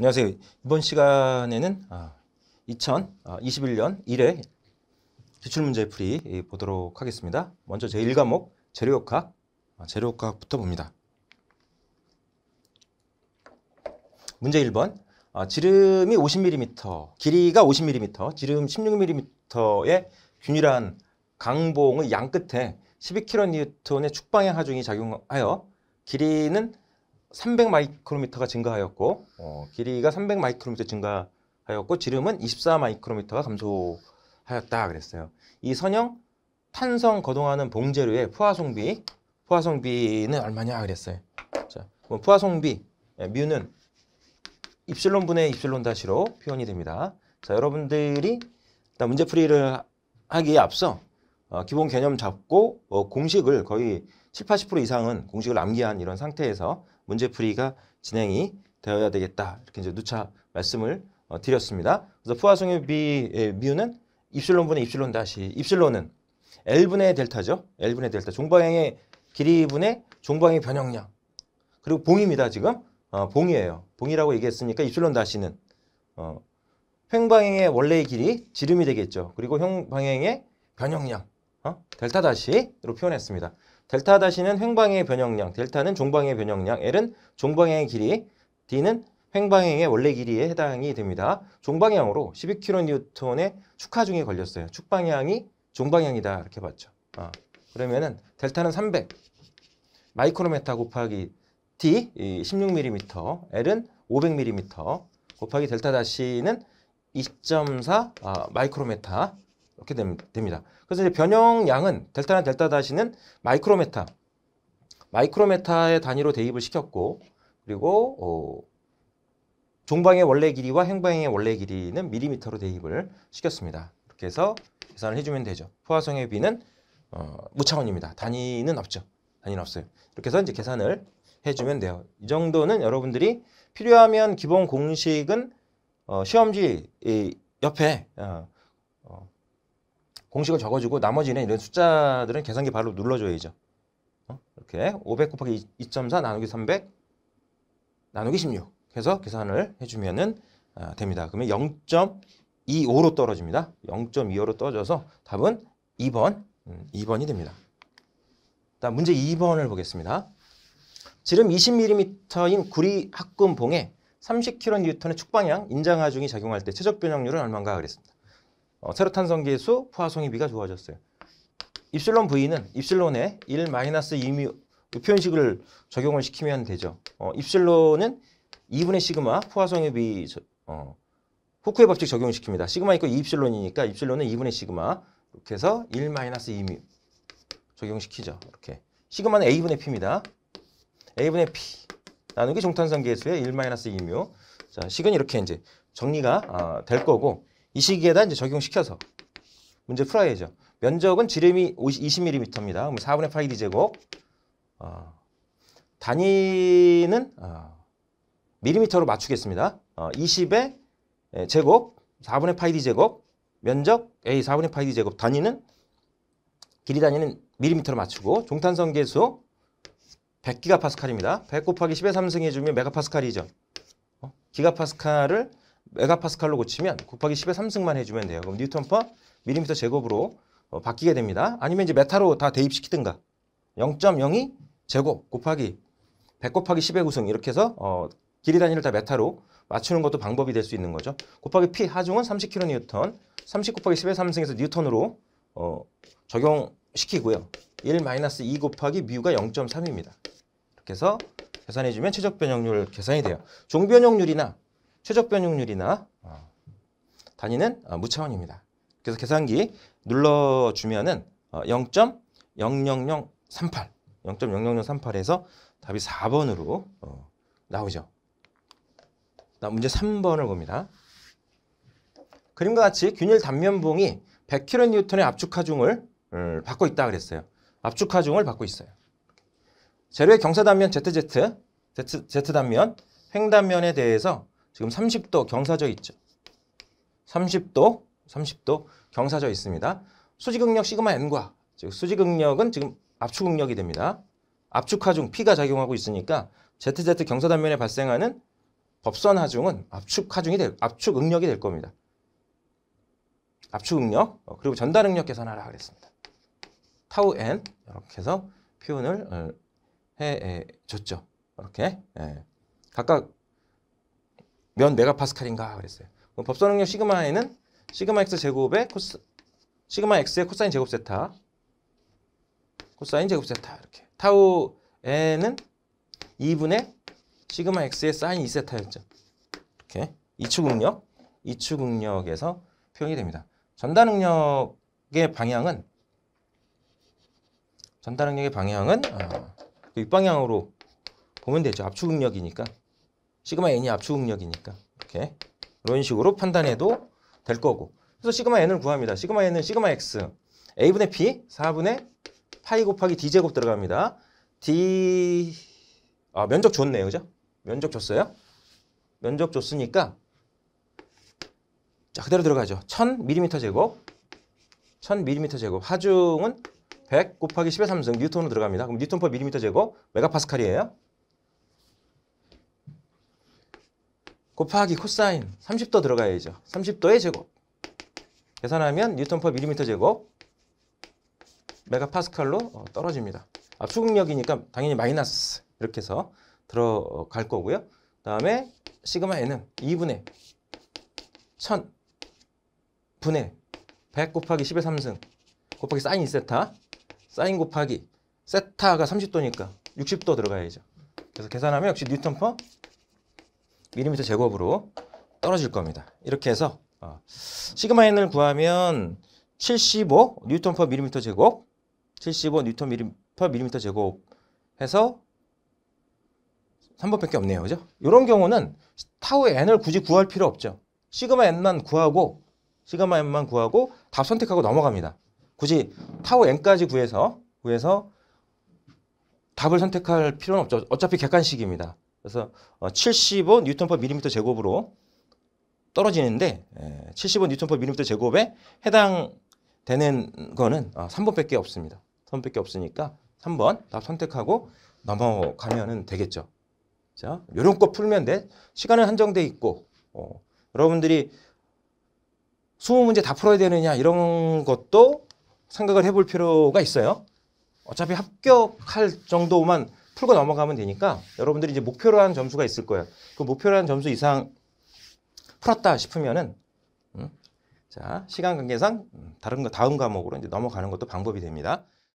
안녕하세요. 이번 시간에는 2021년 1회 기출문제 풀이 보도록 하겠습니다. 먼저 제1과목 재료역학, 아, 재료역학부터 봅니다. 문제 1번 아, 지름이 50mm, 길이가 50mm, 지름 16mm의 균일한 강봉의 양끝에 12kN의 축방향 하중이 작용하여 길이는 300 마이크로미터가 증가하였고 어, 길이가 300 마이크로미터 증가하였고 지름은 24 마이크로미터가 감소하였다 그랬어요. 이 선형 탄성 거동하는 봉제류의 포화송비 포화송비는 얼마냐 그랬어요. 자, 그럼 포화송비 예, 뮤는 입실론 분의 입실론 다시로 표현이 됩니다. 자, 여러분들이 일단 문제풀이를 하기에 앞서 어, 기본 개념 잡고 어, 공식을 거의 7, 80% 이상은 공식을 암기한 이런 상태에서 문제풀이가 진행이 되어야 되겠다. 이렇게 이제 누차 말씀을 어, 드렸습니다. 그래서 포화성의 비, 미우는 입실론분의 입실론 다시 입실론은 L분의 델타죠. L분의 델타. 종방향의 길이분의 종방의 변형량. 그리고 봉입니다. 지금 어, 봉이에요. 봉이라고 얘기했으니까 입실론 다시는 어, 횡방향의 원래의 길이 지름이 되겠죠. 그리고 형방향의 변형량 어? 델타 다시로 표현했습니다. 델타 다시는 횡방향의 변형량, 델타는 종방향의 변형량, L은 종방향의 길이, D는 횡방향의 원래 길이에 해당이 됩니다. 종방향으로 12kN의 축하 중에 걸렸어요. 축방향이 종방향이다 이렇게 봤죠. 아, 그러면은 델타는 300 마이크로메타 곱하기 D 16mm, L은 500mm 곱하기 델타 다시는 2.4 아, 마이크로메타 이렇게 됩니다. 그래서 이제 변형량은 델타랑 델타 다시는 마이크로메타, 마이크로메타의 단위로 대입을 시켰고 그리고 어, 종방의 원래 길이와 행방의 원래 길이는 밀리미터로 대입을 시켰습니다. 이렇게 해서 계산을 해주면 되죠. 포화성의 비는 어, 무차원입니다. 단위는 없죠. 단위는 없어요. 이렇게 해서 이제 계산을 해주면 돼요. 이 정도는 여러분들이 필요하면 기본 공식은 어, 시험지 이 옆에 어, 어, 공식을 적어주고 나머지는 이런 숫자들은 계산기 바로 눌러줘야죠. 어? 이렇게 500 곱하기 2.4 나누기 300 나누기 16 해서 계산을 해주면은 아, 됩니다. 그러면 0.25로 떨어집니다. 0.25로 떨어져서 답은 2번, 음, 2번이 됩니다. 다 문제 2번을 보겠습니다. 지름 20mm인 구리 합금봉에 30kN의 축방향 인장하중이 작용할 때 최적 변형률은 얼마인가 그랬습니다. 어, 세로탄성계 수, 포화성이비가 좋아졌어요. 입실론 V는 입실론에 1 마이너스 2미 표현식을 적용을 시키면 되죠. 어, 입실론은 2분의 시그마 포화성유비 어, 후크의 법칙 적용시킵니다. 을 시그마 있고 입실론이니까 입실론은 2분의 시그마 이렇게 해서 1 마이너스 2미 적용시키죠. 이렇게 시그마는 a분의 p입니다. a분의 p 나누기 종탄성 계수의 1 마이너스 2뮤 자 식은 이렇게 이제 정리가 어, 될 거고 이 시기에다 이제 적용시켜서 문제 풀어야죠. 면적은 지름이 20mm입니다. 그럼 4분의 파이 제곱 어, 단위는 어, 밀 m 미로 맞추겠습니다. 어, 20의 예, 제곱 4분의 파이 제곱 면적 A 4분의 파이 제곱 단위는 길이 단위는 밀리미터로 맞추고 종탄성 계수 100기가파스칼입니다. 100 곱하기 10의 3승 해주면 메가파스칼이죠. 어? 기가파스칼을 메가파스칼로 고치면 곱하기 10의 3승만 해주면 돼요. 그럼 뉴턴 퍼 밀리미터 제곱으로 어, 바뀌게 됩니다. 아니면 이제 메타로 다 대입시키든가 0.02 제곱 곱하기 100 곱하기 10의 구성 이렇게 해서 어, 길이 단위를 다 메타로 맞추는 것도 방법이 될 수 있는 거죠. 곱하기 P 하중은 30kN, 30 곱하기 10의 3승에서 뉴턴으로 어, 적용시키고요. 1 2 곱하기 뮤가 0.3입니다. 이렇게 해서 계산해주면 최적 변형률 계산이 돼요. 종변형률이나 최적 변형률이나 어, 단위는 어, 무차원입니다. 그래서 계산기 눌러주면은 0.00038, 어, 0.00038에서 답이 4번으로 나오죠. 문제 3번을 봅니다. 그림과 같이 균일 단면봉이 100kN의 압축하중을 받고 있다 그랬어요. 압축하중을 받고 있어요. 재료의 경사단면 ZZ, Z, Z단면, 횡단면에 대해서 지금 30도 경사져 있죠. 30도, 30도 경사져 있습니다. 수직응력 시그마 n과 즉 수직응력은 지금 압축응력이 됩니다. 압축하중 P가 작용하고 있으니까 ZZ 경사단면에 발생하는 법선하중은 압축하중이 될, 압축응력이 될 겁니다. 압축응력 어, 그리고 전달응력 계산하라 그랬습니다. 타우 n 이렇게 해서 표현을 어, 해줬죠. 이렇게 예. 각각 몇 메가파스칼인가 그랬어요. 그럼 법선응력 시그마에는 시그마 x 제곱의 코스 시그마 x의 코사인 제곱 세타 코사인 제곱 세타 이렇게 타우 에는 2분의 시그마 x의 사인 2세타였죠. 이렇게 이축응력 이축응력에서 표현이 됩니다. 전단응력의 방향은 전단응력의 방향은 어, 윗방향으로 그 보면 되죠. 압축응력이니까. 시그마 n이 압축응력이니까 이렇게 이런 식으로 판단해도 될 거고 그래서 시그마 n을 구합니다. 시그마 n은 시그마 x a분의 p 4분의 파이 곱하기 d 제곱 들어갑니다. d 아 면적 줬네요. 그죠? 면적 줬어요. 면적 줬으니까 자 그대로 들어가죠. 1000mm 제곱 1000mm 제곱 하중은 100 곱하기 10의 3승 뉴턴으로 들어갑니다. 그럼 뉴턴 퍼 밀리미터 제곱 메가파스칼이에요. 곱하기 코사인 30도 들어가야죠. 30도의 제곱. 계산하면 뉴턴 퍼 밀리미터 제곱 메가파스칼로 어, 떨어집니다. 압축력이니까 아, 당연히 마이너스 이렇게 해서 들어갈 거고요. 그 다음에 시그마 n은 2분의 1000 분의 100 곱하기 10의 3승 곱하기 사인 2세타 사인 곱하기 세타가 30도니까 60도 들어가야죠. 그래서 계산하면 역시 뉴턴 퍼 mm 제곱으로 떨어질 겁니다. 이렇게 해서 어, 시그마 n을 구하면 75 뉴턴 퍼 밀리미터 제곱 75 뉴턴 미퍼 밀리미터 제곱 해서 3번밖에 없네요. 그죠? 이런 경우는 타우 n을 굳이 구할 필요 없죠. 시그마 n만 구하고 시그마 n만 구하고 답 선택하고 넘어갑니다. 굳이 타우 n까지 구해서 구해서 답을 선택할 필요는 없죠. 어차피 객관식입니다. 그래서 75 어, 뉴턴 퍼 밀리미터 제곱으로 떨어지는데 75 예, 뉴턴 퍼 밀리미터 제곱에 해당되는 거는 3번밖에 어, 없습니다. 3번밖에 없으니까 3번 답 선택하고 넘어가면 되겠죠. 자, 요런 거 풀면 돼. 시간은 한정돼 있고 어, 여러분들이 수험 문제 다 풀어야 되느냐 이런 것도 생각을 해볼 필요가 있어요. 어차피 합격할 정도만 풀고 넘어가면 되니까 여러분들이 이제 목표로 한 점수가 있을 거예요. 그 목표로 한 점수 이상 풀었다 싶으면은 음, 자 시간 관계상 음, 다른 거 다음 과목으로 이제 넘어가는 것도 방법이 됩니다.